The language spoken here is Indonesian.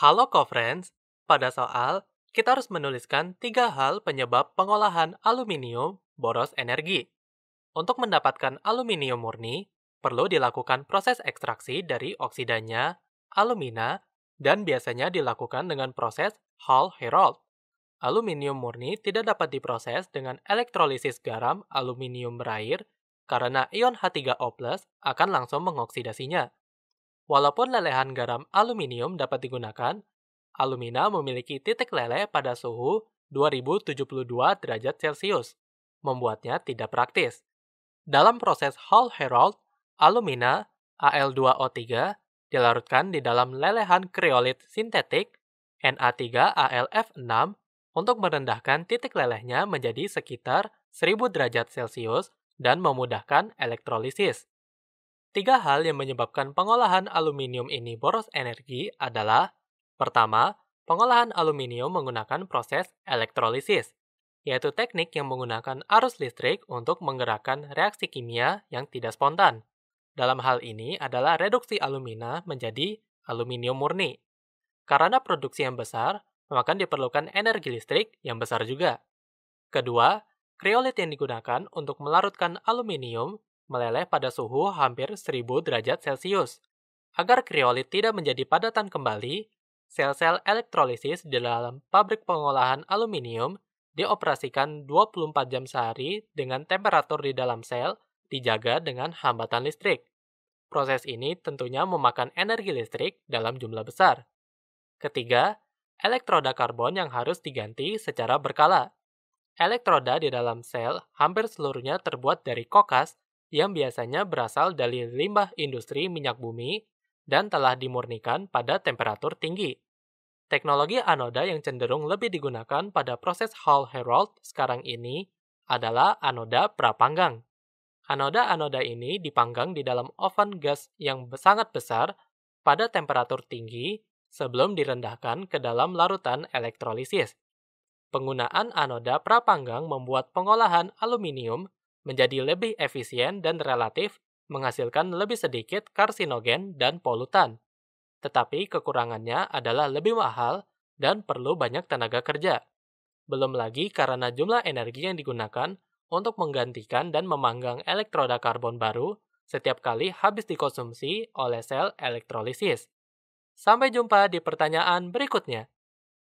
Halo co-friends, pada soal kita harus menuliskan tiga hal penyebab pengolahan aluminium boros energi. Untuk mendapatkan aluminium murni, perlu dilakukan proses ekstraksi dari oksidanya, alumina, dan biasanya dilakukan dengan proses Hall-Herold. Aluminium murni tidak dapat diproses dengan elektrolisis garam aluminium berair karena ion H3O+, akan langsung mengoksidasinya. Walaupun lelehan garam aluminium dapat digunakan, alumina memiliki titik leleh pada suhu 2072 derajat Celcius, membuatnya tidak praktis. Dalam proses Hall Herold, alumina Al2O3 dilarutkan di dalam lelehan kriolit sintetik Na3ALF6 untuk merendahkan titik lelehnya menjadi sekitar 1000 derajat Celcius dan memudahkan elektrolisis. Tiga hal yang menyebabkan pengolahan aluminium ini boros energi adalah Pertama, pengolahan aluminium menggunakan proses elektrolisis, yaitu teknik yang menggunakan arus listrik untuk menggerakkan reaksi kimia yang tidak spontan. Dalam hal ini adalah reduksi alumina menjadi aluminium murni. Karena produksi yang besar, maka diperlukan energi listrik yang besar juga. Kedua, kriolit yang digunakan untuk melarutkan aluminium meleleh pada suhu hampir 1000 derajat Celcius. Agar kriolit tidak menjadi padatan kembali, sel-sel elektrolisis di dalam pabrik pengolahan aluminium dioperasikan 24 jam sehari dengan temperatur di dalam sel dijaga dengan hambatan listrik. Proses ini tentunya memakan energi listrik dalam jumlah besar. Ketiga, elektroda karbon yang harus diganti secara berkala. Elektroda di dalam sel hampir seluruhnya terbuat dari kokas yang biasanya berasal dari limbah industri minyak bumi dan telah dimurnikan pada temperatur tinggi. Teknologi anoda yang cenderung lebih digunakan pada proses Hall Herald sekarang ini adalah anoda prapanggang. Anoda-anoda ini dipanggang di dalam oven gas yang sangat besar pada temperatur tinggi sebelum direndahkan ke dalam larutan elektrolisis. Penggunaan anoda prapanggang membuat pengolahan aluminium menjadi lebih efisien dan relatif menghasilkan lebih sedikit karsinogen dan polutan. Tetapi kekurangannya adalah lebih mahal dan perlu banyak tenaga kerja. Belum lagi karena jumlah energi yang digunakan untuk menggantikan dan memanggang elektroda karbon baru setiap kali habis dikonsumsi oleh sel elektrolisis. Sampai jumpa di pertanyaan berikutnya.